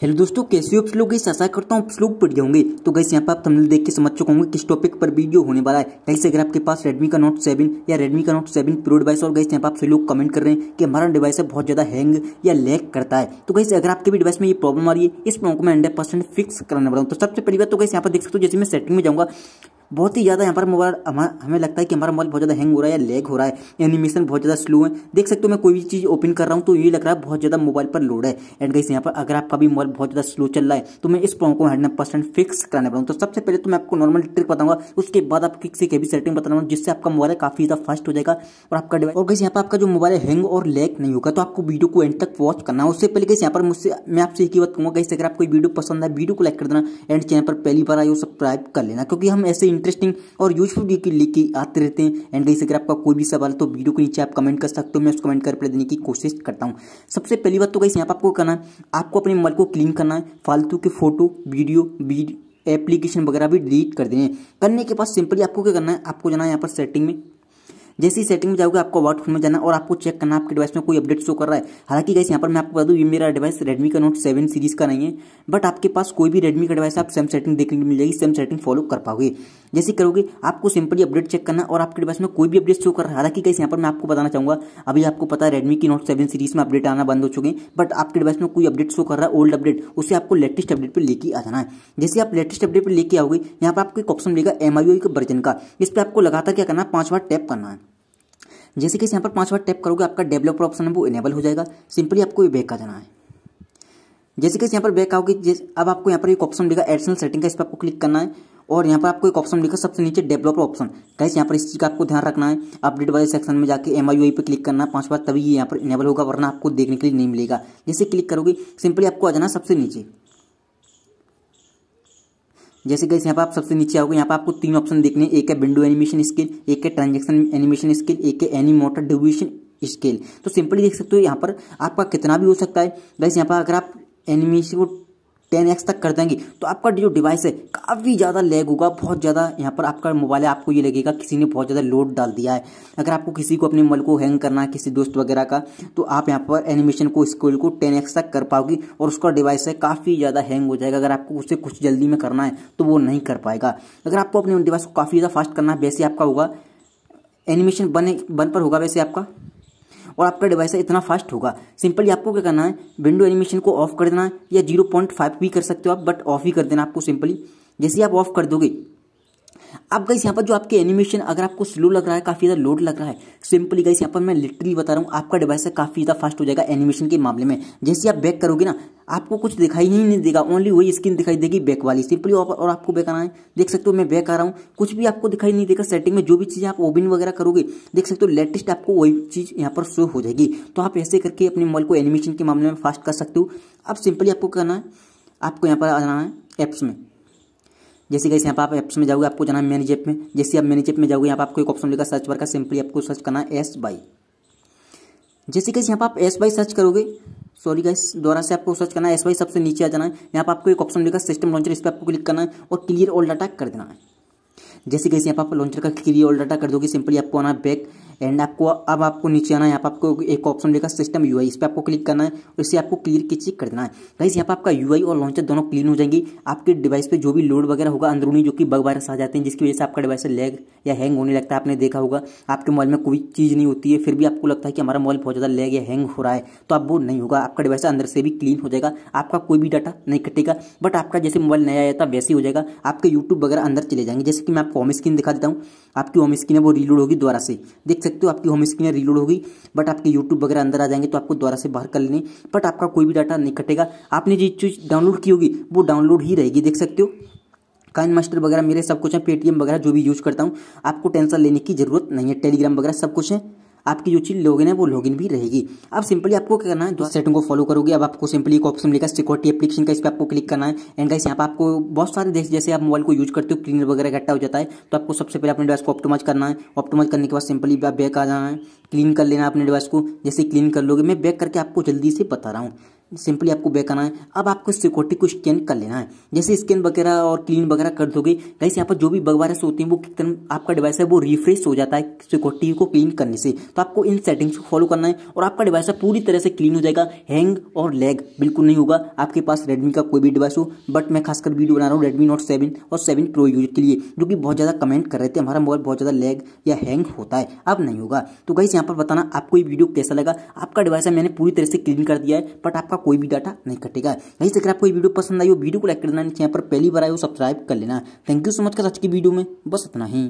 hello दोस्तों कैसे हो आप लोग इस आशा करता हूँ आप लोग पढ़ जाओगे तो कैसे यहाँ पर आप थंबनेल देख के समझ चुके होंगे किस टॉपिक पर वीडियो होने वाला है गैस अगर आपके पास रेडमी का नोट सेवन या रेडमी का नोट सेवन प्रो डिवाइस और गैस यहाँ पर आप सभी लोग कमेंट कर रहे हैं कि हमारा डिवाइस है बहुत ज़्यादा हैंग या लैग करता है तो कैसे अगर आपके भी डिवाइस में ये प्रॉब्लम आ रही है इस प्रॉब्लम को मैं हंड्रेड फिक्स कराने वाला हूँ तो सबसे पहली बात तो कैसे यहाँ पर देख सकते हो जैसे मैं सेटिंग में जाऊँगा बहुत ही ज़्यादा यहाँ पर मोबाइल हमें लगता है कि हमारा मोबाइल बहुत ज़्यादा हैंग हो रहा है या लेग हो रहा है एनिमेशन बहुत ज़्यादा स्लो है देख सकते हो मैं कोई भी चीज़ ओपन कर रहा हूँ तो ये लग रहा है बहुत ज़्यादा मोबाइल पर लोड है एंड गई यहाँ पर अगर आपका भी मोबाइल बहुत ज़्यादा स्लो चल रहा है तो मैं इस प्रॉब्लम को हंड्रेड परसेंट फिक्स कराने पड़ाऊँ तो सबसे पहले तो मैं आपको नॉर्मल ट्रिक बताऊंगा उसके बाद आप किसी के भी सेटिंग बताना जिससे आपका मोबाइल काफ़ी ज़्यादा फास्ट हो जाएगा और आपका डिवाइस और गई यहाँ पर आपका जो मोबाइल हैंग और लेग नहीं होगा तो आपको वीडियो को एंड तक वॉच करना उससे पहले गई यहाँ पर मुझसे मैं आपसे एक ही बात कहूँगा गई अगर आपको वीडियो पसंद है वीडियो को लाइक कर देना एंड चैनल पर पहली बार हो सब्सक्राइब कर लेना क्योंकि हम ऐसे इंटरेस्टिंग और यूजफुल वीडियो लेके आते रहते हैं एंड गई अगर आपका कोई भी सवाल तो वीडियो के नीचे आप कमेंट कर सकते हो मैं उस कमेंट कर रिप्लाई देने की कोशिश करता हूँ सबसे पहली बात तो गई यहाँ पर आपको करना है आपको अपने मोबाइल को क्लीन करना है फालतू के फोटो वीडियो एप्लीकेशन वगैरह भी डिलीट कर देने करने के बाद सिंपली आपको क्या करना है आपको जाना है यहाँ पर सेटिंग में जैसे ही सेटिंग में जाओगे आपको अबाउट फोन में जाना और आपको चेक करना आपके डिवाइस में कोई अपडेट शो कर रहा है हालांकि गैस यहाँ पर मैं आपको बता दूँ ये मेरा डिवाइस रेडमी का नोट सेवन सीरीज का नहीं है बट आपके पास कोई भी रेडमी का डिवाइस आप सेम सेटिंग देखने को मिल जाएगी सेम सेटिंग फॉलो कर पाओगे जैसे करोगे आपको सिंपली अपडेट चेक करना और आपके डिवाइस में कोई भी अपडेट शो कर रहा है हालांकि कैसे यहाँ पर मैं आपको बताना चाहूँगा अभी आपको पता है रेडमी की नोट सेवन सीरीज में अपडेट आना बंद हो चुके हैं बट आपके डिवाइस में कोई अपडेट शो कर रहा है ओल्ड अपडेट उसे आपको लेटेस्ट अपडेट पर लेके आ जाना है जैसे आप लेटेस्ट अपडेट पर लेके आओगे यहाँ पर आपको एक ऑप्शन मिलेगा एम का वर्जन का इस पर आपको लगातार क्या करना है पाँच बार टैप करना है जैसे कि इस यहाँ पर पाँच बार टैप करोगे आपका डेवलपर ऑप्शन है वो इनेबल हो जाएगा सिंपली आपको ये बैक आ जाना है जैसे कि यहाँ पर बैक आओगे अब आपको यहाँ पर एक ऑप्शन मिलेगा एडिशनल सेटिंग का इस पर आपको क्लिक करना है और यहाँ पर आपको एक ऑप्शन मिलेगा सबसे नीचे डेवलपर ऑप्शन कैसे यहाँ पर इस चीज़ का आपको ध्यान रखना है अपडेट वाले सेक्शन में जाकर एम आई पे क्लिक करना है पाँच बार तभी ये यहाँ पर इनेबल होगा वरना आपको देखने के लिए नहीं मिलेगा जैसे क्लिक करोगे सिंपली आपको आ जाना सबसे नीचे जैसे गैस यहाँ पर आप सबसे नीचे आओगे यहाँ पर आपको तीन ऑप्शन देखने एक है विंडो एनिमेशन स्किल एक है ट्रांजेक्शन एनिमेशन स्किल एक है एनी मोटर ड्यूशन स्केल तो सिंपली देख सकते हो यहाँ पर आपका कितना भी हो सकता है गैस यहाँ पर अगर आप एनिमेशन को टेन एक्स तक कर देंगे तो आपका जो डिवाइस है काफ़ी ज़्यादा लैग होगा बहुत ज़्यादा यहाँ पर आपका मोबाइल है आपको ये लगेगा किसी ने बहुत ज़्यादा लोड डाल दिया है अगर आपको किसी को अपने मोबाइल को हैंग करना है किसी दोस्त वगैरह का तो आप यहाँ पर एनिमेशन को स्कोल को टेन एक्स तक कर पाओगी और उसका डिवाइस है काफ़ी ज़्यादा हैंग हो जाएगा अगर आपको उसे कुछ जल्दी में करना है तो वो नहीं कर पाएगा अगर आपको अपने डिवाइस को काफ़ी ज़्यादा फास्ट करना है वैसे आपका होगा एनिमेशन बने बन पर होगा वैसे आपका और आपका डिवाइस इतना फास्ट होगा सिंपली आपको क्या करना है विंडो एनिमेशन को ऑफ कर देना है या जीरो पॉइंट फाइव भी कर सकते हो आप बट ऑफ ही कर देना आपको सिंपली जैसे आप ऑफ कर दोगे अब गई यहाँ पर जो आपके एनिमेशन अगर आपको स्लो लग रहा है काफ़ी ज़्यादा लोड लग रहा है सिंपली गई यहाँ पर मैं लिटरली बता रहा हूँ आपका डिवाइस काफ़ी ज़्यादा फास्ट हो जाएगा एनिमेशन के मामले में जैसे आप बैक करोगे ना आपको कुछ दिखाई ही नहीं देगा ओनली वही स्क्रीन दिखाई देगी बैक वाली सिंपली और आपको बैक आना है देख सकते हो मैं बैक आ रहा हूँ कुछ भी आपको दिखाई नहीं देगा सेटिंग में जो भी चीज़ें आप ओबिन वगैरह करोगे देख सकते हो लेटेस्ट आपको वही चीज़ यहाँ पर शो हो जाएगी तो आप ऐसे करके अपने मोबाइल को एनिमेशन के मामले में फास्ट कर सकते हो अब सिंपली आपको करना है आपको यहाँ पर आना है ऐप्स में जैसे कैसे यहाँ पर आप ऐप्स में जाओगे आपको जाना है मैनेज ऐप में जैसे आप मैनेज ऐप में जाओगे यहाँ पर आपको एक ऑप्शन मिलेगा सर्च बार का सिंपली आपको सर्च करना है एस बाई जैसे कैसे यहाँ पर आप एस बाई सर्च करोगे सॉरी गाइस द्वारा से आपको सर्च करना है एस बाई सबसे नीचे आ जाना है यहाँ पर आपको एक ऑप्शन मिलेगा सिस्टम लॉन्चर इस पर आपको क्लिक करना है और क्लियर ऑल डाटा कर देना है जैसे कैसे यहाँ पर आप लॉन्चर का क्री डाटा कर दोगे सिंपली आपको आना बैक एंड आपको अब आपको नीचे आना है यहाँ पर आपको एक ऑप्शन देगा सिस्टम यू आई इस पर आपको क्लिक करना है और इससे आपको क्लियर की कर देना है गाइस यहाँ पर आपका यू और लॉन्चर दोनों क्लीन हो जाएंगी आपके डिवाइस पे जो भी लोड वगैरह होगा अंदरूनी जो कि बग वायरस आ जाते हैं जिसकी वजह से आपका डिवाइस लैग या हैंग होने लगता है आपने देखा होगा आपके मोबाइल में कोई चीज़ नहीं होती है फिर भी आपको लगता है कि हमारा मोबाइल बहुत ज़्यादा लैग या हैंग हो रहा है तो अब वो नहीं होगा आपका डिवाइस अंदर से भी क्लीन हो जाएगा आपका कोई भी डाटा नहीं कटेगा बट आपका जैसे मोबाइल नया आया था वैसे ही हो जाएगा आपके यूट्यूब वगैरह अंदर चले जाएंगे जैसे कि मैं आपको आपको होम स्क्रीन दिखा देता हूँ आपकी होम स्क्रीन है वो रीलोड होगी द्वारा से देख सकते हो आपकी होम स्क्रीन रीलोड होगी बट आपके यूट्यूब वगैरह अंदर आ जाएंगे तो आपको द्वारा से बाहर कर लेने बट आपका कोई भी डाटा नहीं कटेगा आपने जो चीज़ डाउनलोड की होगी वो डाउनलोड ही रहेगी देख सकते हो काइन मास्टर वगैरह मेरे सब कुछ है पेटीएम वगैरह जो भी यूज करता हूँ आपको टेंशन लेने की जरूरत नहीं है टेलीग्राम वगैरह सब कुछ है आपकी जो चीज लॉगिन है वो लॉगिन भी रहेगी अब सिंपली आपको क्या करना है दो सेटिंग को फॉलो करोगे अब आपको सिंपली एक ऑप्शन मिलेगा सिक्योरिटी एप्लीकेशन का इस पर आपको क्लिक करना है एंड गाइस यहाँ पर आपको बहुत सारे देश जैसे आप मोबाइल को यूज करते हो क्लीनर वगैरह इकट्ठा हो जाता है तो आपको सबसे पहले अपने डिवाइस को ऑप्टोमाइज करना है ऑप्टोमाइज करने के बाद सिंपली आप बैक आ जाना है क्लीन कर लेना अपने डिवाइस को जैसे क्लीन कर लोगे मैं बैक करके आपको जल्दी से बता रहा हूँ सिंपली आपको बैक आना है अब आपको सिक्योरिटी को स्कैन कर लेना है जैसे स्कैन वगैरह और क्लीन वगैरह कर दोगे कहीं यहाँ पर जो भी बग होती है वो कितना आपका डिवाइस है वो रिफ्रेश हो जाता है सिक्योरिटी को क्लीन करने से तो आपको इन सेटिंग्स को फॉलो करना है और आपका डिवाइस है पूरी तरह से क्लीन हो जाएगा हैंग और लैग बिल्कुल नहीं होगा आपके पास रेडमी का कोई भी डिवाइस हो बट मैं खासकर वीडियो बना रहा हूँ रेडमी नोट सेवन और सेवन प्रो यूज के लिए जो कि बहुत ज़्यादा कमेंट कर रहे थे हमारा मोबाइल बहुत ज़्यादा लैग या हैंग होता है अब नहीं होगा तो कहीं यहाँ पर बताना आपको ये वीडियो कैसा लगा आपका डिवाइस है मैंने पूरी तरह से क्लीन कर दिया है बट आपका आपका कोई भी डाटा नहीं कटेगा यही अगर आपको वीडियो पसंद आई हो वीडियो को लाइक कर देना चैनल पर पहली बार आए हो सब्सक्राइब कर लेना थैंक यू सो मच का सच की वीडियो में बस इतना ही